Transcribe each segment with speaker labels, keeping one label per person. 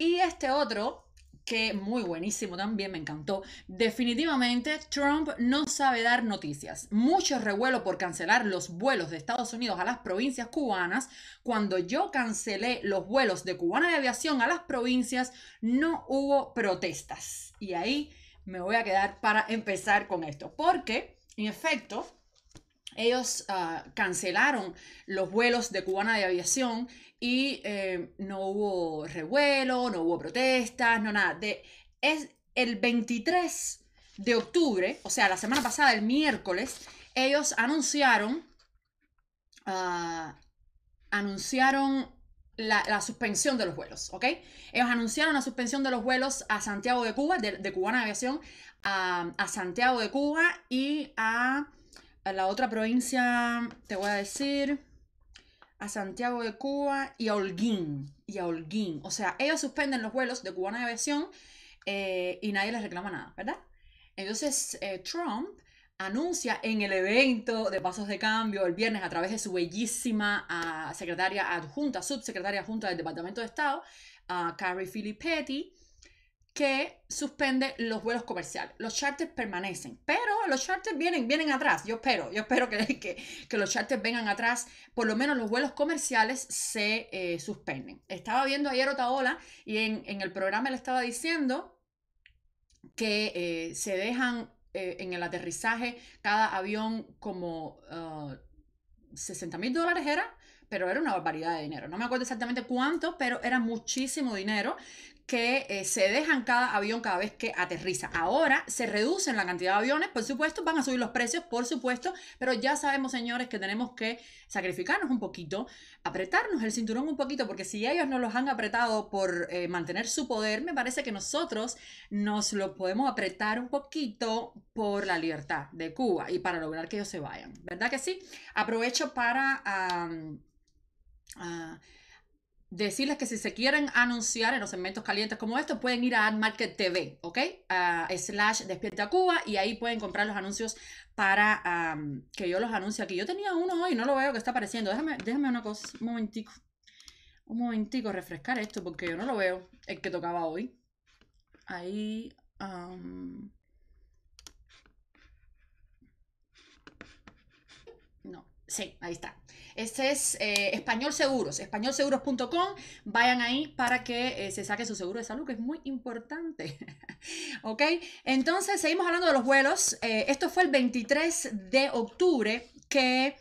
Speaker 1: Y este otro, que muy buenísimo también, me encantó. Definitivamente Trump no sabe dar noticias. Mucho revuelo por cancelar los vuelos de Estados Unidos a las provincias cubanas. Cuando yo cancelé los vuelos de cubana de aviación a las provincias, no hubo protestas. Y ahí me voy a quedar para empezar con esto, porque en efecto, ellos ah, cancelaron los vuelos de Cubana de Aviación y eh, no hubo revuelo, no hubo protestas, no nada. es el 23 de octubre, o sea, la semana pasada, el miércoles, ellos anunciaron, ah, anunciaron la, suspensión de los vuelos, ¿ok? Ellos anunciaron la suspensión de los vuelos a Santiago de Cuba, de, de Aviación, a Santiago de Cuba y a la otra provincia, te voy a decir, a Santiago de Cuba y a Holguín. Y a Holguín. O sea, ellos suspenden los vuelos de cubana de aviación eh, y nadie les reclama nada, ¿verdad? Entonces, eh, Trump anuncia en el evento de Pasos de Cambio el viernes a través de su bellísima ah, secretaria adjunta, subsecretaria adjunta del Departamento de Estado, a Carrie Filippetti, que suspende los vuelos comerciales. Los charters permanecen, pero los charters vienen, vienen atrás. Yo espero, yo espero que, que, los charters vengan atrás. Por lo menos los vuelos comerciales se eh, suspenden. Estaba viendo ayer otra ola y en, el programa le estaba diciendo que eh, se dejan eh, en el aterrizaje cada avión como 60,000 ah, mil dólares era pero era una barbaridad de dinero. No me acuerdo exactamente cuánto, pero era muchísimo dinero que eh, se dejan cada avión cada vez que aterriza. Ahora se reducen la cantidad de aviones, por supuesto, van a subir los precios, por supuesto, pero ya sabemos, señores, que tenemos que sacrificarnos un poquito, apretarnos el cinturón un poquito, porque si ellos no los han apretado por eh, mantener su poder, me parece que nosotros nos lo podemos apretar un poquito por la libertad de Cuba y para lograr que ellos se vayan, ¿verdad que sí? Aprovecho para... Ah, decirles que si se quieren anunciar en los segmentos calientes como estos, pueden ir a AdMarket TV, ¿ok? A eh, slash Despierta Cuba y ahí pueden comprar los anuncios para que yo los anuncie aquí. Yo tenía uno hoy, no lo veo que está apareciendo. Déjame, déjame una cosa, un momentico. Un momentico, refrescar esto porque yo no lo veo, el que tocaba hoy. Ahí... Sí, ahí está. Este es eh, Español Seguros, españolseguros.com. Vayan ahí para que eh, se saque su seguro de salud, que es muy importante. ¿Ok? Entonces, seguimos hablando de los vuelos. Eh, esto fue el 23 de octubre que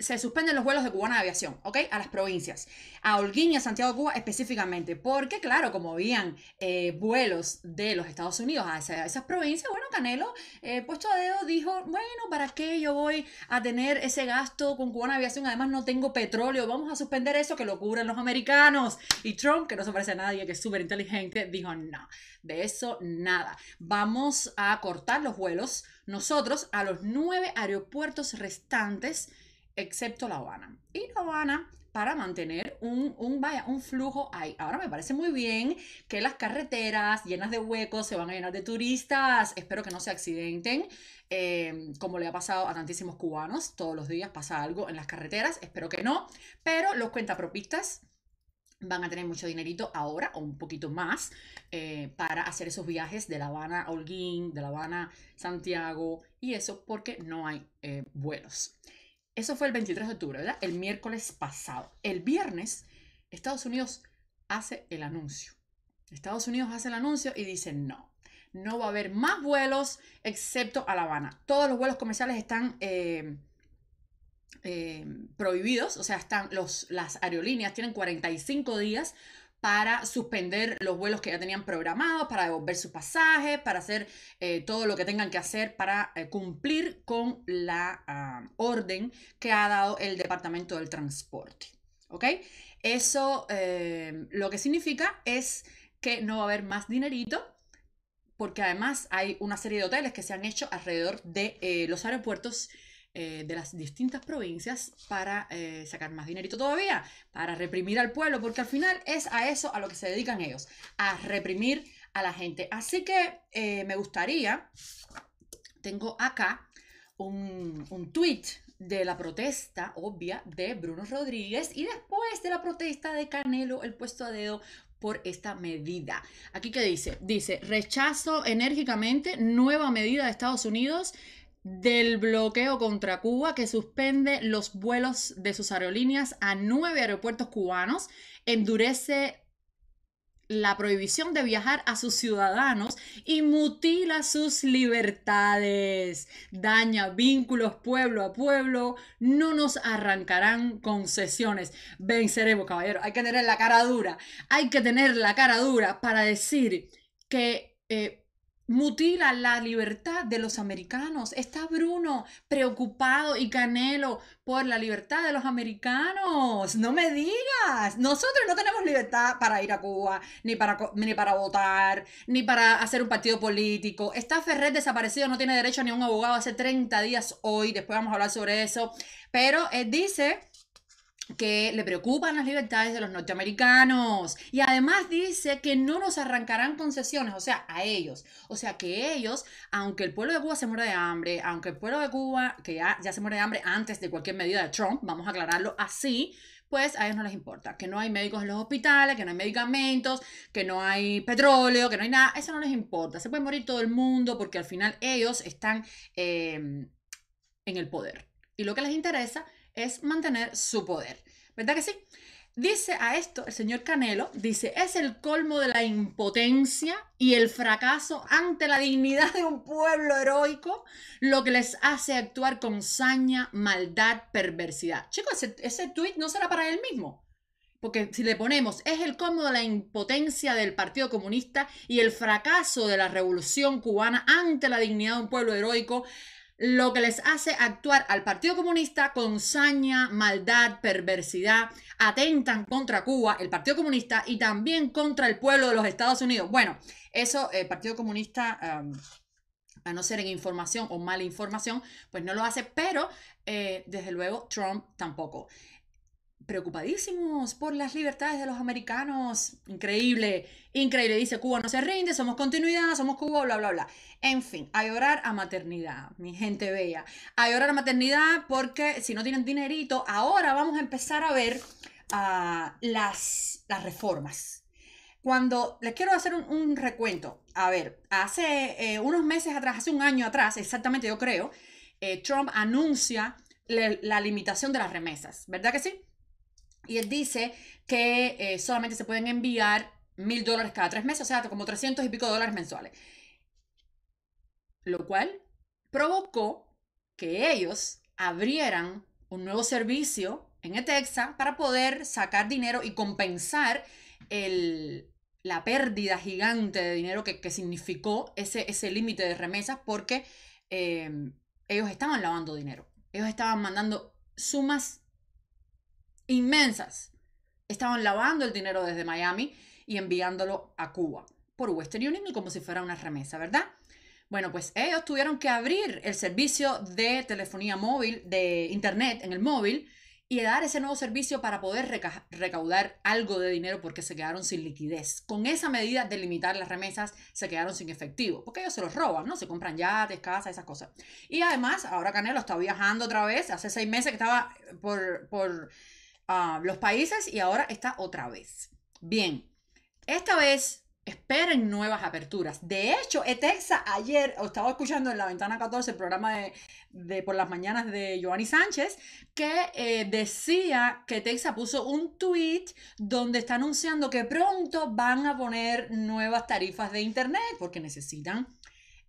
Speaker 1: se suspenden los vuelos de cubana de aviación, ¿ok? A las provincias, a Holguín y a Santiago de Cuba específicamente, porque claro, como habían eh, vuelos de los Estados Unidos a, esas provincias, bueno, Canelo, eh, puesto a dedo, dijo, bueno, ¿para qué yo voy a tener ese gasto con cubana aviación? Además no tengo petróleo, vamos a suspender eso, que lo cubren los americanos. Y Trump, que no se parece a nadie, que es súper inteligente, dijo, no, de eso nada, vamos a cortar los vuelos nosotros a los nueve aeropuertos restantes, excepto La Habana. Y La Habana para mantener un, un, flujo ahí. Ahora me parece muy bien que las carreteras llenas de huecos se van a llenar de turistas. Espero que no se accidenten, eh, como le ha pasado a tantísimos cubanos. Todos los días pasa algo en las carreteras, espero que no. Pero los cuentapropistas van a tener mucho dinerito ahora o un poquito más eh, para hacer esos viajes de La Habana a Holguín, de La Habana a Santiago y eso porque no hay eh, vuelos. Eso fue el 23 de octubre, ¿verdad? El miércoles pasado. El viernes, Estados Unidos hace el anuncio. Estados Unidos hace el anuncio y dice no. No va a haber más vuelos excepto a La Habana. Todos los vuelos comerciales están eh, eh, prohibidos, o sea, están los, las aerolíneas tienen 45 días para suspender los vuelos que ya tenían programados, para devolver sus pasajes, para hacer eh, todo lo que tengan que hacer para eh, cumplir con la ah, orden que ha dado el Departamento del Transporte. ¿Ok? Eso eh, lo que significa es que no va a haber más dinerito, porque además hay una serie de hoteles que se han hecho alrededor de los aeropuertos eh, de las distintas provincias para eh, sacar más dinerito todavía, para reprimir al pueblo, porque al final es a eso a lo que se dedican ellos, a reprimir a la gente. Así que eh, me gustaría, tengo acá un, un tweet de la protesta obvia de Bruno Rodríguez y después de la protesta de Canelo, el puesto a dedo por esta medida. Aquí que dice, dice, rechazo enérgicamente nueva medida de Estados Unidos del bloqueo contra Cuba que suspende los vuelos de sus aerolíneas a nueve aeropuertos cubanos, endurece la prohibición de viajar a sus ciudadanos y mutila sus libertades, daña vínculos pueblo a pueblo, no nos arrancarán concesiones. Venceremos, caballero. Hay que tener la cara dura, hay que tener la cara dura para decir que eh, Mutila la libertad de los americanos. Está Bruno preocupado y Canelo por la libertad de los americanos. No me digas. Nosotros no tenemos libertad para ir a Cuba, ni para, ni para votar, ni para hacer un partido político. Está Ferret desaparecido, no tiene derecho a ni un abogado hace 30 días hoy. Después vamos a hablar sobre eso. Pero él eh, dice que le preocupan las libertades de los norteamericanos y además dice que no nos arrancarán concesiones, o sea, a ellos. O sea, que ellos, aunque el pueblo de Cuba se muera de hambre, aunque el pueblo de Cuba, que ya, se muere de hambre antes de cualquier medida de Trump, vamos a aclararlo así, pues a ellos no les importa, que no hay médicos en los hospitales, que no hay medicamentos, que no hay petróleo, que no hay nada, eso no les importa, se puede morir todo el mundo porque al final ellos están eh, en el poder. Y lo que les interesa es mantener su poder. ¿Verdad que sí? Dice a esto el señor Canelo, dice, es el colmo de la impotencia y el fracaso ante la dignidad de un pueblo heroico lo que les hace actuar con saña, maldad, perversidad. Chicos, ese, ese tuit no será para él mismo. Porque si le ponemos, es el colmo de la impotencia del Partido Comunista y el fracaso de la revolución cubana ante la dignidad de un pueblo heroico lo que les hace actuar al Partido Comunista con saña, maldad, perversidad, atentan contra Cuba, el Partido Comunista, y también contra el pueblo de los Estados Unidos. Bueno, eso, el Partido Comunista... Em, a no ser en información o mala información, pues no lo hace, pero eh, desde luego Trump tampoco preocupadísimos por las libertades de los americanos. Increíble, increíble. Dice, Cuba no se rinde, somos continuidad, somos Cuba, bla, bla, bla. En fin, a llorar a maternidad, mi gente bella. A llorar a maternidad porque si no tienen dinerito, ahora vamos a empezar a ver ah, las, las reformas. Cuando les quiero hacer un, recuento, a ver, hace eh, unos meses atrás, hace un año atrás, exactamente yo creo, eh, Trump anuncia la limitación de las remesas, ¿verdad que sí? Y él dice que eh, solamente se pueden enviar mil dólares cada tres meses, o sea, como 300 y pico dólares mensuales. Lo cual provocó que ellos abrieran un nuevo servicio en Etexa para poder sacar dinero y compensar la pérdida gigante de dinero que, significó ese, ese límite de remesas porque eh, ellos estaban lavando dinero. Ellos estaban mandando sumas inmensas. Estaban lavando el dinero desde Miami y enviándolo a Cuba por Western Union como si fuera una remesa, ¿verdad? Bueno, pues ellos tuvieron que abrir el servicio de telefonía móvil, de internet en el móvil, y dar ese nuevo servicio para poder recaudar algo de dinero porque se quedaron sin liquidez. Con esa medida de limitar las remesas, se quedaron sin efectivo, porque ellos se los roban, ¿no? Se compran yates, casas, esas cosas. Y además, ahora Canelo está viajando otra vez, hace seis meses que estaba por Ah, los países y ahora está otra vez. Bien, esta vez esperen nuevas aperturas. De hecho, Etexa ayer, estaba escuchando en la ventana 14 el programa de, por las mañanas de Giovanni Sánchez, que eh, decía que Texas puso un tweet donde está anunciando que pronto van a poner nuevas tarifas de Internet porque necesitan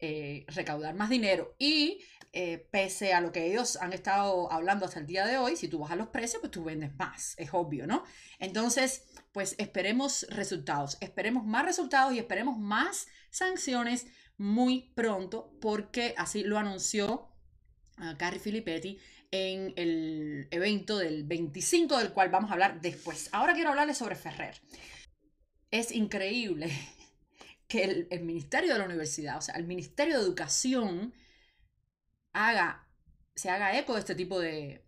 Speaker 1: eh, recaudar más dinero. Y eh, pese a lo que ellos han estado hablando hasta el día de hoy, si tú bajas los precios, pues tú vendes más, es obvio, ¿no? Entonces, pues esperemos resultados, esperemos más resultados y esperemos más sanciones muy pronto, porque así lo anunció ah, Carrie Filippetti en el evento del 25, del cual vamos a hablar después. Ahora quiero hablarles sobre Ferrer. Es increíble que el, Ministerio de la Universidad, o sea, el Ministerio de Educación, haga, se haga eco de este tipo de,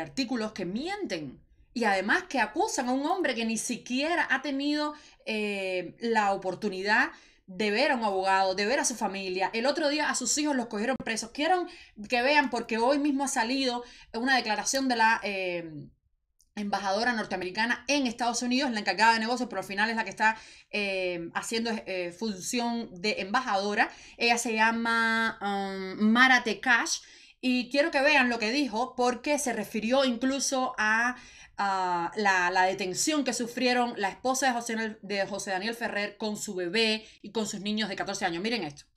Speaker 1: artículos que mienten y además que acusan a un hombre que ni siquiera ha tenido eh, la oportunidad de ver a un abogado, de ver a su familia. El otro día a sus hijos los cogieron presos. Quiero que vean porque hoy mismo ha salido una declaración de la eh, embajadora norteamericana en Estados Unidos, la encargada de negocios, pero al final es la que está eh, haciendo eh, función de embajadora. Ella se llama um, Mara Marate y quiero que vean lo que dijo porque se refirió incluso a, la, detención que sufrieron la esposa de de José Daniel Ferrer con su bebé y con sus niños de 14 años. Miren esto.